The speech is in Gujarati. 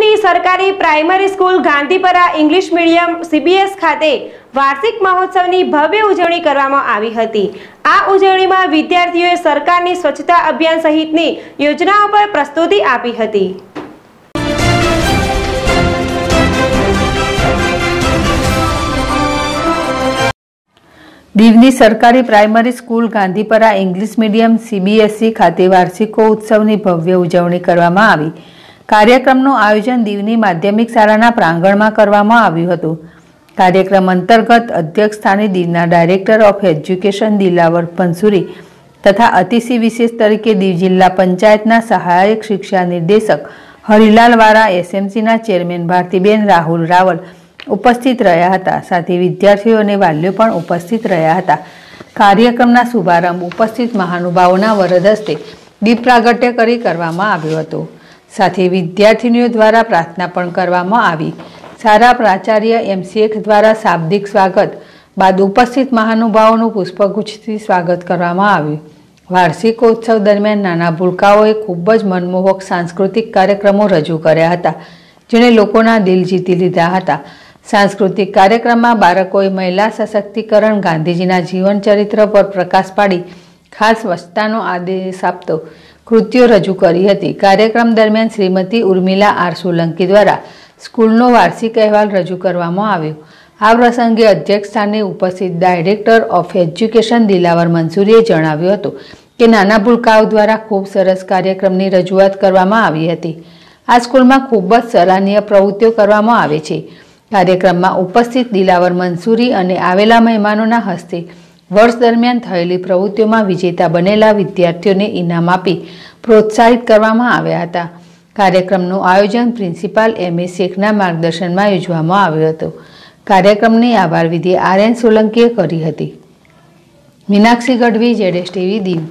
રાજ્યની સરકારી primary school Gandhipara English medium CBSE ખાતે વાર્ષિક મહોત્સવની ભવ્ય ઉજવણી કરવામાં આવી હતી આ ઉજવણીમાં વિદ્યાર્થીઓએ સરકારની સ્વચ્છતા અભિયાન સહિતની યોજનાઓ પર પ્રસ્તુતિ આપી હતી દીવની સરકારી primary school Gandhipara English medium CBSE ખાતે વાર્ષિકોત્સવની ભવ્ય ઉજવણી કરવામાં આવી કાર્યક્રમનું આયોજન દીવની માધ્યમિક શાળાના પ્રાંગણમાં કરવામાં આવ્યું હતું કાર્યક્રમ અંતર્ગત અધ્યક્ષ સ્થાને દીવના director of education Dilawar Pansuri તથા અતિશી વિશેષ તરીકે દીવ જિલ્લા પંચાયતના સહાયક શિક્ષા નિર્દેશક હરિલાલ વારા એસએમસીના ચેરમેન ભારતીબેન રાહુલ રાવલ ઉપસ્થિત રહ્યા હતા સાથે વિદ્યાર્થીઓ અને વાલીઓ પણ ઉપસ્થિત રહ્યા હતા કાર્યક્રમના શુભારંભ ઉપસ્થિત મહાનુભાવોના વરદ હસ્તે દીપ પ્રાગટ્ય કરી કરવામાં આવ્યો હતો સાથે વિદ્યાર્થીનીઓ દ્વારા પ્રાર્થના પણ કરવામાં આવી સારા પ્રાચાર્ય એમ શેખ દ્વારા શાબ્દિક સ્વાગત બાદ ઉપસ્થિત મહાનુભાવોનું પુષ્પગુચ્છથી સ્વાગત કરવામાં આવ્યું વાર્ષિકોત્સવ દરમિયાન નાના ભૂલકાઓએ ખૂબ જ મનમોહક સાંસ્કૃતિક કાર્યક્રમો રજૂ કર્યા હતા જેણે લોકોના દિલ જીતી લીધા હતા સાંસ્કૃતિક કાર્યક્રમમાં બાળકોએ મહિલા સશક્તિકરણ ગાંધીજીના જીવન ચરિત્ર પર પ્રકાશ પાડી ખાસ સ્વચ્છતાનો આદેશ આપતો કૃત્યો રજૂ કરી હતી કાર્યક્રમ દરમિયાન શ્રીમતી ઉર્મિલા આર સોલંકી દ્વારા સ્કૂલનો વાર્ષિક અહેવાલ રજૂ કરવામાં આવ્યો આ પ્રસંગે અધ્યક્ષ સ્થાને ઉપસ્થિત ડાયરેક્ટર ઓફ એજ્યુકેશન દિલાવર મંસૂરીએ જણાવ્યું હતું કે નાના ભૂલકાઓ દ્વારા ખૂબ સરસ કાર્યક્રમની રજૂઆત કરવામાં આવી હતી આ સ્કૂલમાં ખૂબ જ સરાહનીય પ્રવૃત્તિઓ કરવામાં આવે છે કાર્યક્રમમાં ઉપસ્થિત દિલાવર મંસૂરી અને આવેલા મહેમાનોના હસ્તે વર્ષ દરમિયાન થયેલી પ્રવૃત્તિઓમાં વિજેતા બનેલા વિદ્યાર્થીઓને ઇનામ આપી પ્રોત્સાહિત કરવામાં આવ્યા હતા કાર્યક્રમનું આયોજન પ્રિન્સિપાલ એમ એ શેખના માર્ગદર્શનમાં યોજવામાં આવ્યું હતું કાર્યક્રમની આભાર વિધિ આર એન સોલંકીએ કરી હતી મીનાક્ષી ગઢવી જેડેશ ટીવી દીવ